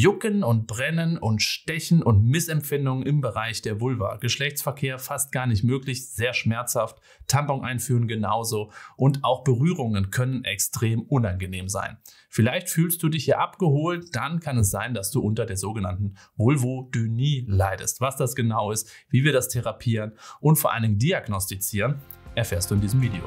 Jucken und Brennen und Stechen und Missempfindungen im Bereich der Vulva. Geschlechtsverkehr fast gar nicht möglich, sehr schmerzhaft. Tampon einführen genauso. Und auch Berührungen können extrem unangenehm sein. Vielleicht fühlst du dich hier abgeholt, dann kann es sein, dass du unter der sogenannten Vulvodynie leidest. Was das genau ist, wie wir das therapieren und vor allen Dingen diagnostizieren, erfährst du in diesem Video.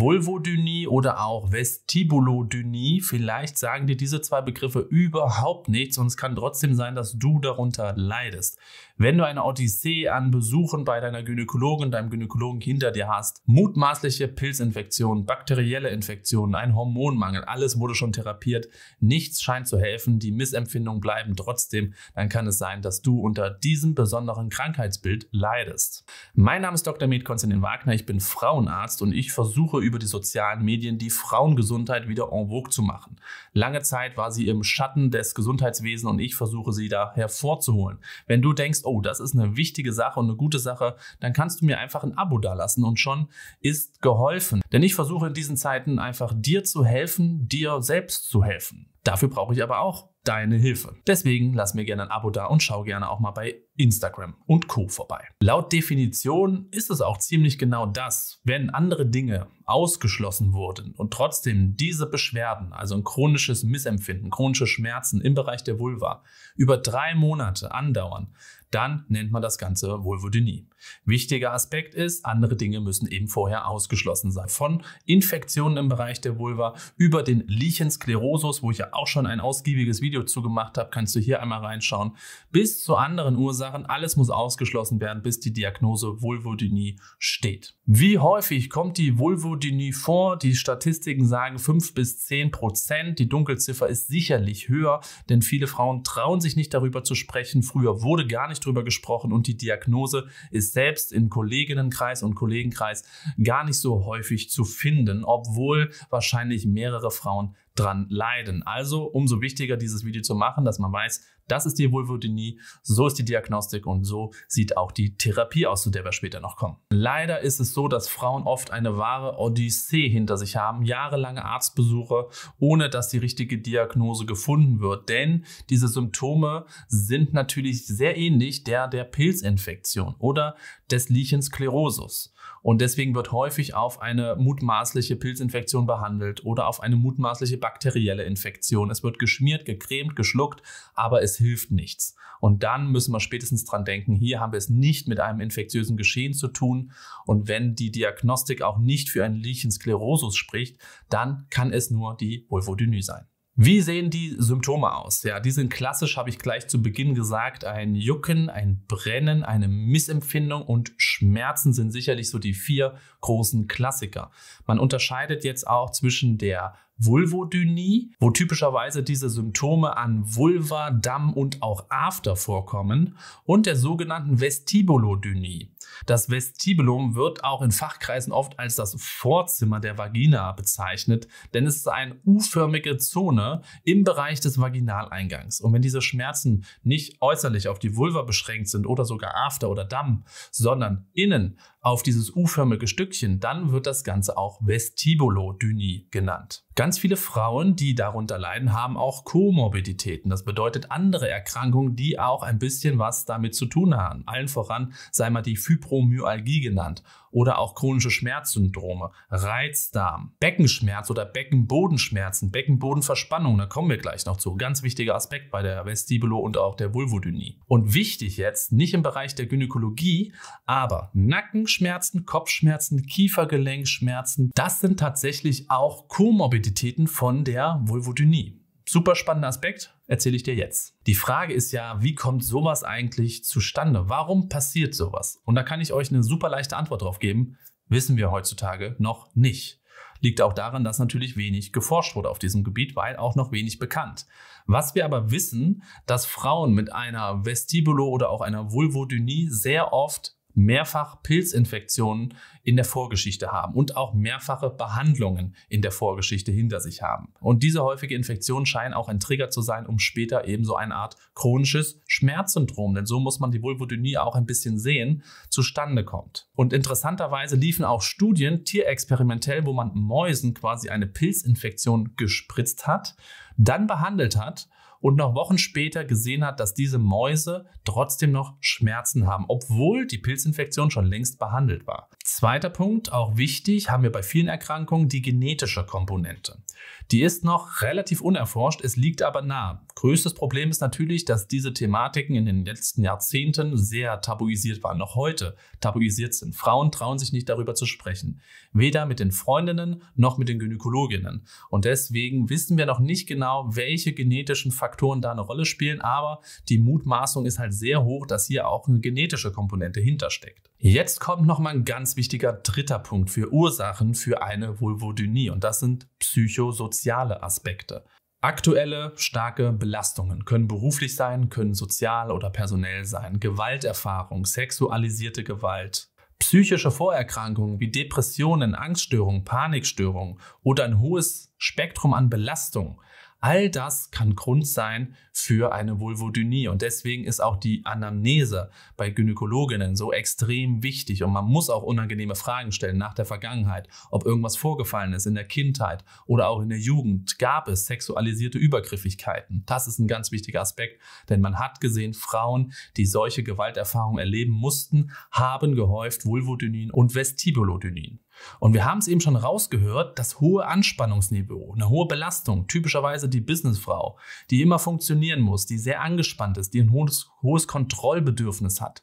Vulvodynie oder auch Vestibulodynie. Vielleicht sagen dir diese zwei Begriffe überhaupt nichts und es kann trotzdem sein, dass du darunter leidest. Wenn du eine Odyssee an Besuchen bei deiner Gynäkologin, deinem Gynäkologen hinter dir hast, mutmaßliche Pilzinfektionen, bakterielle Infektionen, ein Hormonmangel, alles wurde schon therapiert, nichts scheint zu helfen, die Missempfindungen bleiben trotzdem, dann kann es sein, dass du unter diesem besonderen Krankheitsbild leidest. Mein Name ist Dr. Med Konstantin Wagner, ich bin Frauenarzt und ich versuche über über die sozialen Medien die Frauengesundheit wieder en vogue zu machen. Lange Zeit war sie im Schatten des Gesundheitswesens und ich versuche sie da hervorzuholen. Wenn du denkst, oh, das ist eine wichtige Sache und eine gute Sache, dann kannst du mir einfach ein Abo dalassen und schon ist geholfen. Denn ich versuche in diesen Zeiten einfach dir zu helfen, dir selbst zu helfen. Dafür brauche ich aber auch deine Hilfe. Deswegen lass mir gerne ein Abo da und schau gerne auch mal bei Instagram und Co vorbei. Laut Definition ist es auch ziemlich genau das, wenn andere Dinge ausgeschlossen wurden und trotzdem diese Beschwerden, also ein chronisches Missempfinden, chronische Schmerzen im Bereich der Vulva, über drei Monate andauern, dann nennt man das Ganze Vulvodynie. Wichtiger Aspekt ist, andere Dinge müssen eben vorher ausgeschlossen sein. Von Infektionen im Bereich der Vulva über den Lichensklerosus, wo ich ja auch schon ein ausgiebiges Video zu gemacht habe, kannst du hier einmal reinschauen, bis zu anderen Ursachen. Alles muss ausgeschlossen werden, bis die Diagnose Vulvodynie steht. Wie häufig kommt die Vulvodynie vor? Die Statistiken sagen 5 bis 10 Prozent. Die Dunkelziffer ist sicherlich höher, denn viele Frauen trauen sich nicht darüber zu sprechen. Früher wurde gar nicht darüber gesprochen und die Diagnose ist selbst in Kolleginnenkreis und Kollegenkreis gar nicht so häufig zu finden, obwohl wahrscheinlich mehrere Frauen dran leiden. Also umso wichtiger, dieses Video zu machen, dass man weiß, das ist die Vulvodynie, so ist die Diagnostik und so sieht auch die Therapie aus, zu der wir später noch kommen. Leider ist es so, dass Frauen oft eine wahre Odyssee hinter sich haben, jahrelange Arztbesuche, ohne dass die richtige Diagnose gefunden wird. Denn diese Symptome sind natürlich sehr ähnlich der der Pilzinfektion oder des Lichensklerosus. Und deswegen wird häufig auf eine mutmaßliche Pilzinfektion behandelt oder auf eine mutmaßliche bakterielle Infektion. Es wird geschmiert, gecremt, geschluckt, aber es hilft nichts. Und dann müssen wir spätestens dran denken, hier haben wir es nicht mit einem infektiösen Geschehen zu tun. Und wenn die Diagnostik auch nicht für einen Lichensklerosus spricht, dann kann es nur die Vulvodynie sein. Wie sehen die Symptome aus? Ja, die sind klassisch, habe ich gleich zu Beginn gesagt. Ein Jucken, ein Brennen, eine Missempfindung und Schmerzen sind sicherlich so die vier großen Klassiker. Man unterscheidet jetzt auch zwischen der Vulvodynie, wo typischerweise diese Symptome an Vulva, Damm und auch After vorkommen, und der sogenannten Vestibulodynie. Das Vestibulum wird auch in Fachkreisen oft als das Vorzimmer der Vagina bezeichnet, denn es ist eine U-förmige Zone im Bereich des Vaginaleingangs. Und wenn diese Schmerzen nicht äußerlich auf die Vulva beschränkt sind oder sogar After oder Damm, sondern innen auf dieses U-förmige Stückchen, dann wird das Ganze auch Vestibulodynie genannt. Ganz viele Frauen, die darunter leiden, haben auch Komorbiditäten. Das bedeutet andere Erkrankungen, die auch ein bisschen was damit zu tun haben. Allen voran sei mal die Fibromyalgie genannt oder auch chronische Schmerzsyndrome, Reizdarm, Beckenschmerz oder Beckenbodenschmerzen, Beckenbodenverspannung, da kommen wir gleich noch zu. Ganz wichtiger Aspekt bei der Vestibulo und auch der Vulvodynie. Und wichtig jetzt, nicht im Bereich der Gynäkologie, aber Nackenschmerzen, Kopfschmerzen, Kiefergelenkschmerzen, das sind tatsächlich auch Komorbiditäten von der Vulvodynie. Super spannender Aspekt, erzähle ich dir jetzt. Die Frage ist ja, wie kommt sowas eigentlich zustande? Warum passiert sowas? Und da kann ich euch eine super leichte Antwort drauf geben. Wissen wir heutzutage noch nicht. Liegt auch daran, dass natürlich wenig geforscht wurde auf diesem Gebiet, weil auch noch wenig bekannt. Was wir aber wissen, dass Frauen mit einer Vestibulo- oder auch einer Vulvodynie sehr oft mehrfach Pilzinfektionen in der Vorgeschichte haben und auch mehrfache Behandlungen in der Vorgeschichte hinter sich haben. Und diese häufige Infektion scheint auch ein Trigger zu sein, um später eben so eine Art chronisches Schmerzsyndrom, denn so muss man die Vulvodynie auch ein bisschen sehen, zustande kommt. Und interessanterweise liefen auch Studien tierexperimentell, wo man Mäusen quasi eine Pilzinfektion gespritzt hat, dann behandelt hat und noch Wochen später gesehen hat, dass diese Mäuse trotzdem noch Schmerzen haben, obwohl die Pilzinfektion schon längst behandelt war. Zweiter Punkt, auch wichtig, haben wir bei vielen Erkrankungen die genetische Komponente. Die ist noch relativ unerforscht, es liegt aber nah. Größtes Problem ist natürlich, dass diese Thematiken in den letzten Jahrzehnten sehr tabuisiert waren, noch heute tabuisiert sind. Frauen trauen sich nicht darüber zu sprechen, weder mit den Freundinnen noch mit den Gynäkologinnen. Und deswegen wissen wir noch nicht genau, welche genetischen Faktoren Faktoren da eine Rolle spielen, aber die Mutmaßung ist halt sehr hoch, dass hier auch eine genetische Komponente hintersteckt. Jetzt kommt nochmal ein ganz wichtiger dritter Punkt für Ursachen für eine Vulvodynie und das sind psychosoziale Aspekte. Aktuelle starke Belastungen können beruflich sein, können sozial oder personell sein, Gewalterfahrung, sexualisierte Gewalt, psychische Vorerkrankungen wie Depressionen, Angststörungen, Panikstörungen oder ein hohes Spektrum an Belastungen All das kann Grund sein für eine Vulvodynie und deswegen ist auch die Anamnese bei Gynäkologinnen so extrem wichtig und man muss auch unangenehme Fragen stellen nach der Vergangenheit, ob irgendwas vorgefallen ist in der Kindheit oder auch in der Jugend. Gab es sexualisierte Übergriffigkeiten? Das ist ein ganz wichtiger Aspekt, denn man hat gesehen, Frauen, die solche Gewalterfahrungen erleben mussten, haben gehäuft Vulvodynien und Vestibulodynien. Und wir haben es eben schon rausgehört, das hohe Anspannungsniveau, eine hohe Belastung, typischerweise die Businessfrau, die immer funktionieren muss, die sehr angespannt ist, die ein hohes, hohes Kontrollbedürfnis hat,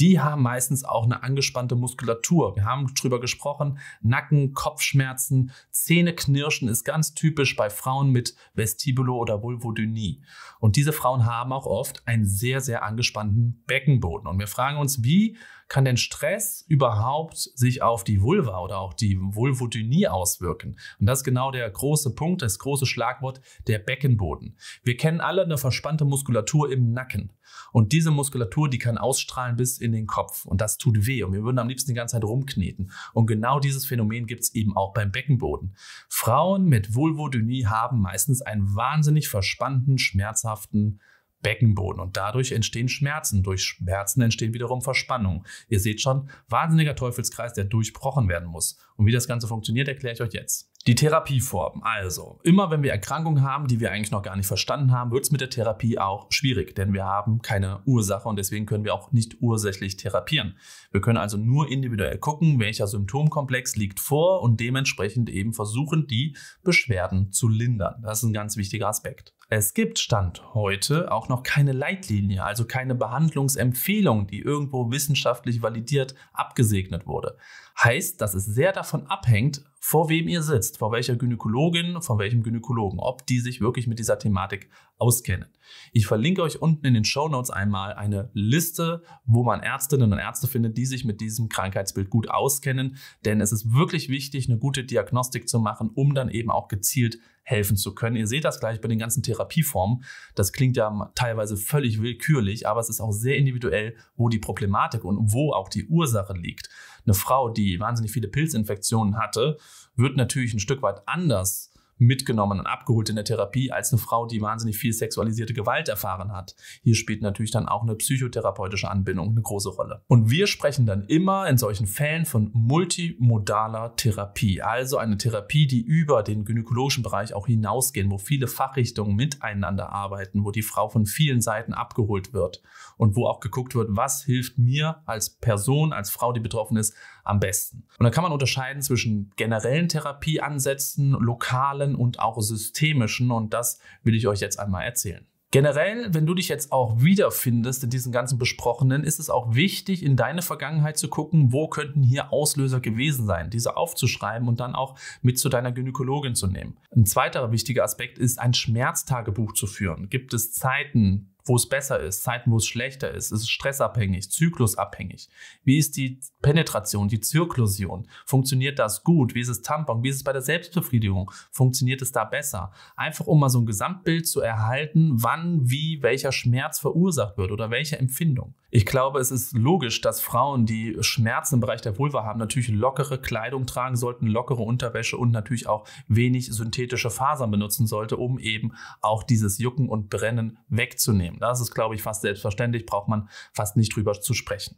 die haben meistens auch eine angespannte Muskulatur. Wir haben drüber gesprochen, Nacken, Kopfschmerzen, Zähne knirschen ist ganz typisch bei Frauen mit Vestibulo oder Vulvodynie. Und diese Frauen haben auch oft einen sehr, sehr angespannten Beckenboden. Und wir fragen uns, wie kann denn Stress überhaupt sich auf die Vulva oder auch die Vulvodynie auswirken? Und das ist genau der große Punkt, das große Schlagwort, der Beckenboden. Wir kennen alle eine verspannte Muskulatur im Nacken. Und diese Muskulatur, die kann ausstrahlen bis in den Kopf. Und das tut weh. Und wir würden am liebsten die ganze Zeit rumkneten. Und genau dieses Phänomen gibt es eben auch beim Beckenboden. Frauen mit Vulvodynie haben meistens einen wahnsinnig verspannten, schmerzhaften Beckenboden und dadurch entstehen Schmerzen. Durch Schmerzen entstehen wiederum Verspannungen. Ihr seht schon, wahnsinniger Teufelskreis, der durchbrochen werden muss. Und wie das Ganze funktioniert, erkläre ich euch jetzt. Die Therapieformen. Also, immer wenn wir Erkrankungen haben, die wir eigentlich noch gar nicht verstanden haben, wird es mit der Therapie auch schwierig, denn wir haben keine Ursache und deswegen können wir auch nicht ursächlich therapieren. Wir können also nur individuell gucken, welcher Symptomkomplex liegt vor und dementsprechend eben versuchen, die Beschwerden zu lindern. Das ist ein ganz wichtiger Aspekt. Es gibt Stand heute auch noch keine Leitlinie, also keine Behandlungsempfehlung, die irgendwo wissenschaftlich validiert abgesegnet wurde. Heißt, dass es sehr davon abhängt, vor wem ihr sitzt, vor welcher Gynäkologin, vor welchem Gynäkologen, ob die sich wirklich mit dieser Thematik auskennen. Ich verlinke euch unten in den Show Notes einmal eine Liste, wo man Ärztinnen und Ärzte findet, die sich mit diesem Krankheitsbild gut auskennen, denn es ist wirklich wichtig, eine gute Diagnostik zu machen, um dann eben auch gezielt helfen zu können. Ihr seht das gleich bei den ganzen Therapieformen. Das klingt ja teilweise völlig willkürlich, aber es ist auch sehr individuell, wo die Problematik und wo auch die Ursache liegt. Eine Frau, die wahnsinnig viele Pilzinfektionen hatte, wird natürlich ein Stück weit anders mitgenommen und abgeholt in der Therapie als eine Frau, die wahnsinnig viel sexualisierte Gewalt erfahren hat. Hier spielt natürlich dann auch eine psychotherapeutische Anbindung eine große Rolle. Und wir sprechen dann immer in solchen Fällen von multimodaler Therapie, also eine Therapie, die über den gynäkologischen Bereich auch hinausgehen, wo viele Fachrichtungen miteinander arbeiten, wo die Frau von vielen Seiten abgeholt wird und wo auch geguckt wird, was hilft mir als Person, als Frau, die betroffen ist, am besten. Und da kann man unterscheiden zwischen generellen Therapieansätzen, lokalen strukturellen und auch systemischen und das will ich euch jetzt einmal erzählen. Generell, wenn du dich jetzt auch wiederfindest in diesen ganzen Besprochenen, ist es auch wichtig, in deine Vergangenheit zu gucken, wo könnten hier Auslöser gewesen sein, diese aufzuschreiben und dann auch mit zu deiner Gynäkologin zu nehmen. Ein zweiter wichtiger Aspekt ist, ein Schmerztagebuch zu führen. Gibt es Zeiten, wo es besser ist, Zeiten, wo es schlechter ist, ist es stressabhängig, zyklusabhängig. Wie ist die Penetration, die Zirklusion? Funktioniert das gut? Wie ist es Tampon? Wie ist es bei der Selbstbefriedigung? Funktioniert es da besser? Einfach um mal so ein Gesamtbild zu erhalten, wann, wie, welcher Schmerz verursacht wird oder welche Empfindung. Ich glaube, es ist logisch, dass Frauen, die Schmerzen im Bereich der Vulva haben, natürlich lockere Kleidung tragen sollten, lockere Unterwäsche und natürlich auch wenig synthetische Fasern benutzen sollte, um eben auch dieses Jucken und Brennen wegzunehmen. Das ist, glaube ich, fast selbstverständlich, braucht man fast nicht drüber zu sprechen.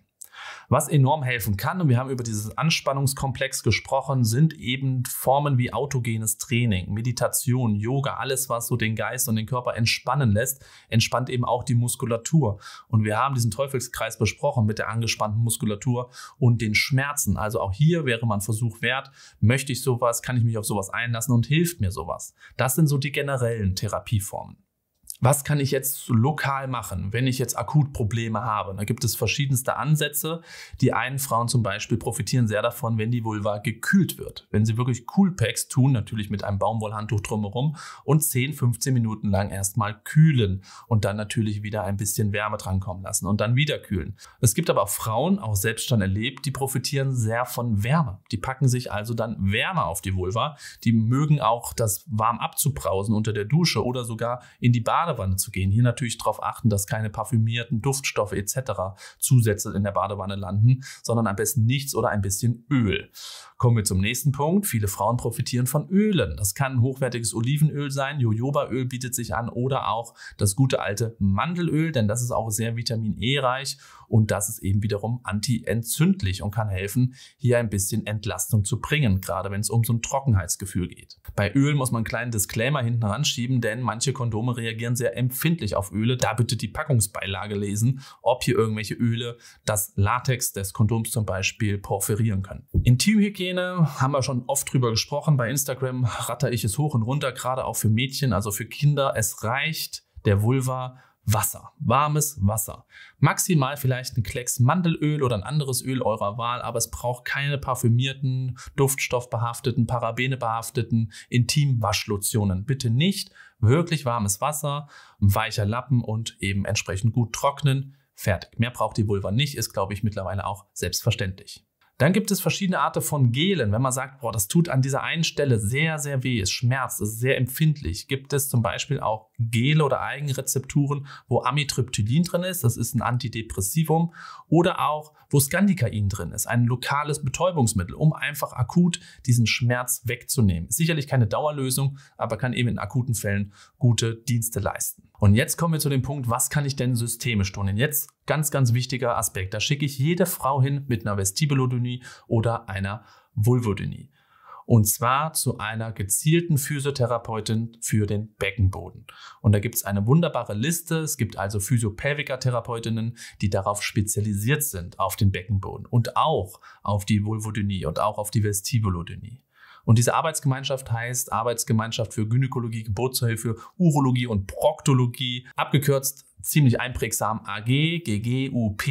Was enorm helfen kann, und wir haben über dieses Anspannungskomplex gesprochen, sind eben Formen wie autogenes Training, Meditation, Yoga, alles, was so den Geist und den Körper entspannen lässt, entspannt eben auch die Muskulatur. Und wir haben diesen Teufelskreis besprochen mit der angespannten Muskulatur und den Schmerzen. Also auch hier wäre man Versuch wert, möchte ich sowas, kann ich mich auf sowas einlassen und hilft mir sowas. Das sind so die generellen Therapieformen was kann ich jetzt lokal machen, wenn ich jetzt akut Probleme habe? Da gibt es verschiedenste Ansätze. Die einen Frauen zum Beispiel profitieren sehr davon, wenn die Vulva gekühlt wird. Wenn sie wirklich Coolpacks tun, natürlich mit einem Baumwollhandtuch drumherum und 10, 15 Minuten lang erstmal kühlen und dann natürlich wieder ein bisschen Wärme drankommen lassen und dann wieder kühlen. Es gibt aber auch Frauen, auch selbst schon erlebt, die profitieren sehr von Wärme. Die packen sich also dann Wärme auf die Vulva. Die mögen auch das warm abzubrausen unter der Dusche oder sogar in die Bade Badewanne zu gehen. Hier natürlich darauf achten, dass keine parfümierten Duftstoffe etc. Zusätze in der Badewanne landen, sondern am besten nichts oder ein bisschen Öl. Kommen wir zum nächsten Punkt. Viele Frauen profitieren von Ölen. Das kann hochwertiges Olivenöl sein, Jojobaöl bietet sich an oder auch das gute alte Mandelöl, denn das ist auch sehr vitamin E reich und das ist eben wiederum antientzündlich und kann helfen, hier ein bisschen Entlastung zu bringen, gerade wenn es um so ein Trockenheitsgefühl geht. Bei Öl muss man einen kleinen Disclaimer hinten ranschieben, denn manche Kondome reagieren sehr empfindlich auf Öle. Da bitte die Packungsbeilage lesen, ob hier irgendwelche Öle das Latex des Kondoms zum Beispiel porphyrieren können. Intimhygiene haben wir schon oft drüber gesprochen. Bei Instagram ratter ich es hoch und runter, gerade auch für Mädchen, also für Kinder. Es reicht der Vulva Wasser, warmes Wasser. Maximal vielleicht ein Klecks Mandelöl oder ein anderes Öl eurer Wahl, aber es braucht keine parfümierten, duftstoffbehafteten, parabenebehafteten, Intimwaschlotionen. Bitte nicht. Wirklich warmes Wasser, weicher Lappen und eben entsprechend gut trocknen. Fertig. Mehr braucht die Vulva nicht, ist glaube ich mittlerweile auch selbstverständlich. Dann gibt es verschiedene Arten von Gelen. Wenn man sagt, boah, das tut an dieser einen Stelle sehr, sehr weh, es schmerzt, es ist sehr empfindlich, gibt es zum Beispiel auch Gele oder Eigenrezepturen, wo Amitriptylin drin ist, das ist ein Antidepressivum, oder auch, wo Skandikain drin ist, ein lokales Betäubungsmittel, um einfach akut diesen Schmerz wegzunehmen. Ist sicherlich keine Dauerlösung, aber kann eben in akuten Fällen gute Dienste leisten. Und jetzt kommen wir zu dem Punkt, was kann ich denn systemisch tun? Und jetzt ganz, ganz wichtiger Aspekt. Da schicke ich jede Frau hin mit einer Vestibulodynie oder einer Vulvodynie. Und zwar zu einer gezielten Physiotherapeutin für den Beckenboden. Und da gibt es eine wunderbare Liste. Es gibt also Physiopelvica-Therapeutinnen, die darauf spezialisiert sind, auf den Beckenboden und auch auf die Vulvodynie und auch auf die Vestibulodynie. Und diese Arbeitsgemeinschaft heißt Arbeitsgemeinschaft für Gynäkologie, Geburtshilfe, Urologie und Proktologie, abgekürzt ziemlich einprägsam AG, GG, UP.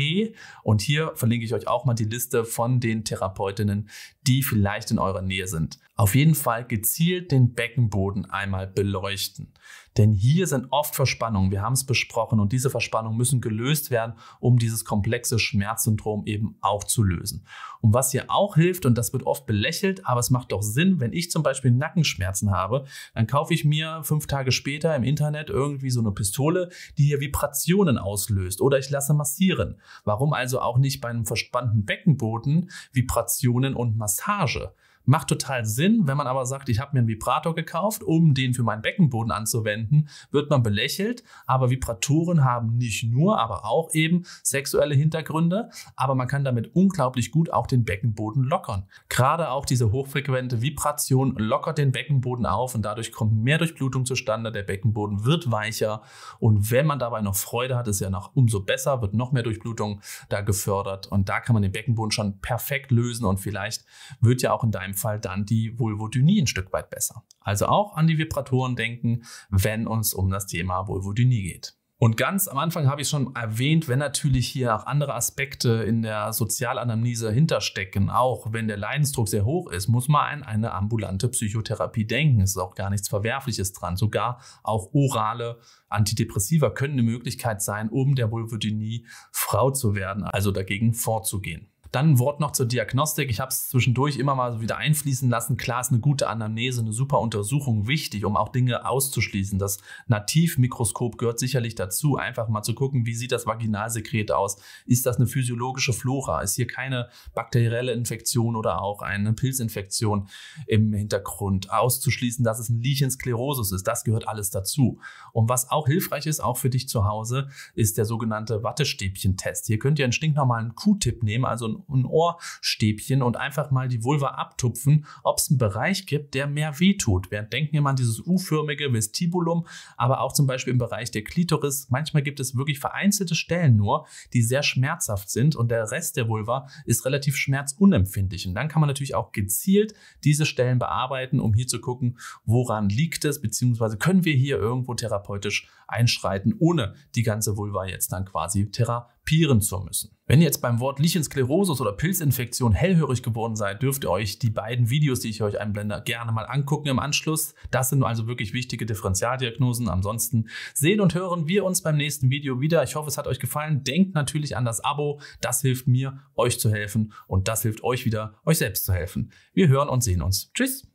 Und hier verlinke ich euch auch mal die Liste von den Therapeutinnen, die vielleicht in eurer Nähe sind. Auf jeden Fall gezielt den Beckenboden einmal beleuchten. Denn hier sind oft Verspannungen, wir haben es besprochen, und diese Verspannungen müssen gelöst werden, um dieses komplexe Schmerzsyndrom eben auch zu lösen. Und was hier auch hilft, und das wird oft belächelt, aber es macht doch Sinn, wenn ich zum Beispiel Nackenschmerzen habe, dann kaufe ich mir fünf Tage später im Internet irgendwie so eine Pistole, die hier Vibrationen auslöst, oder ich lasse massieren. Warum also auch nicht bei einem verspannten Beckenboden Vibrationen und Massage? Macht total Sinn, wenn man aber sagt, ich habe mir einen Vibrator gekauft, um den für meinen Beckenboden anzuwenden, wird man belächelt. Aber Vibratoren haben nicht nur, aber auch eben sexuelle Hintergründe. Aber man kann damit unglaublich gut auch den Beckenboden lockern. Gerade auch diese hochfrequente Vibration lockert den Beckenboden auf und dadurch kommt mehr Durchblutung zustande. Der Beckenboden wird weicher und wenn man dabei noch Freude hat, ist ja noch umso besser, wird noch mehr Durchblutung da gefördert und da kann man den Beckenboden schon perfekt lösen und vielleicht wird ja auch in deinem Fall dann die Vulvodynie ein Stück weit besser. Also auch an die Vibratoren denken, wenn uns um das Thema Vulvodynie geht. Und ganz am Anfang habe ich schon erwähnt, wenn natürlich hier auch andere Aspekte in der Sozialanamnese hinterstecken, auch wenn der Leidensdruck sehr hoch ist, muss man an eine ambulante Psychotherapie denken. Es ist auch gar nichts Verwerfliches dran. Sogar auch orale Antidepressiva können eine Möglichkeit sein, um der Vulvodynie Frau zu werden, also dagegen vorzugehen. Dann ein Wort noch zur Diagnostik. Ich habe es zwischendurch immer mal wieder einfließen lassen. Klar ist eine gute Anamnese, eine super Untersuchung wichtig, um auch Dinge auszuschließen. Das Nativmikroskop gehört sicherlich dazu, einfach mal zu gucken, wie sieht das Vaginalsekret aus? Ist das eine physiologische Flora? Ist hier keine bakterielle Infektion oder auch eine Pilzinfektion im Hintergrund? Auszuschließen, dass es ein Lichensklerosus ist, das gehört alles dazu. Und was auch hilfreich ist, auch für dich zu Hause, ist der sogenannte Wattestäbchentest. Hier könnt ihr einen stinknormalen q tipp nehmen, also einen Mund und Ohrstäbchen und einfach mal die Vulva abtupfen, ob es einen Bereich gibt, der mehr wehtut. Wir denken mal an dieses U-förmige Vestibulum, aber auch zum Beispiel im Bereich der Klitoris. Manchmal gibt es wirklich vereinzelte Stellen nur, die sehr schmerzhaft sind und der Rest der Vulva ist relativ schmerzunempfindlich. Und dann kann man natürlich auch gezielt diese Stellen bearbeiten, um hier zu gucken, woran liegt es, beziehungsweise können wir hier irgendwo therapeutisch einschreiten, ohne die ganze Vulva jetzt dann quasi therapeutisch therapieren zu müssen. Wenn ihr jetzt beim Wort Lichensklerosis oder Pilzinfektion hellhörig geworden seid, dürft ihr euch die beiden Videos, die ich euch einblende, gerne mal angucken im Anschluss. Das sind also wirklich wichtige Differentialdiagnosen. Ansonsten sehen und hören wir uns beim nächsten Video wieder. Ich hoffe, es hat euch gefallen. Denkt natürlich an das Abo. Das hilft mir, euch zu helfen und das hilft euch wieder, euch selbst zu helfen. Wir hören und sehen uns. Tschüss.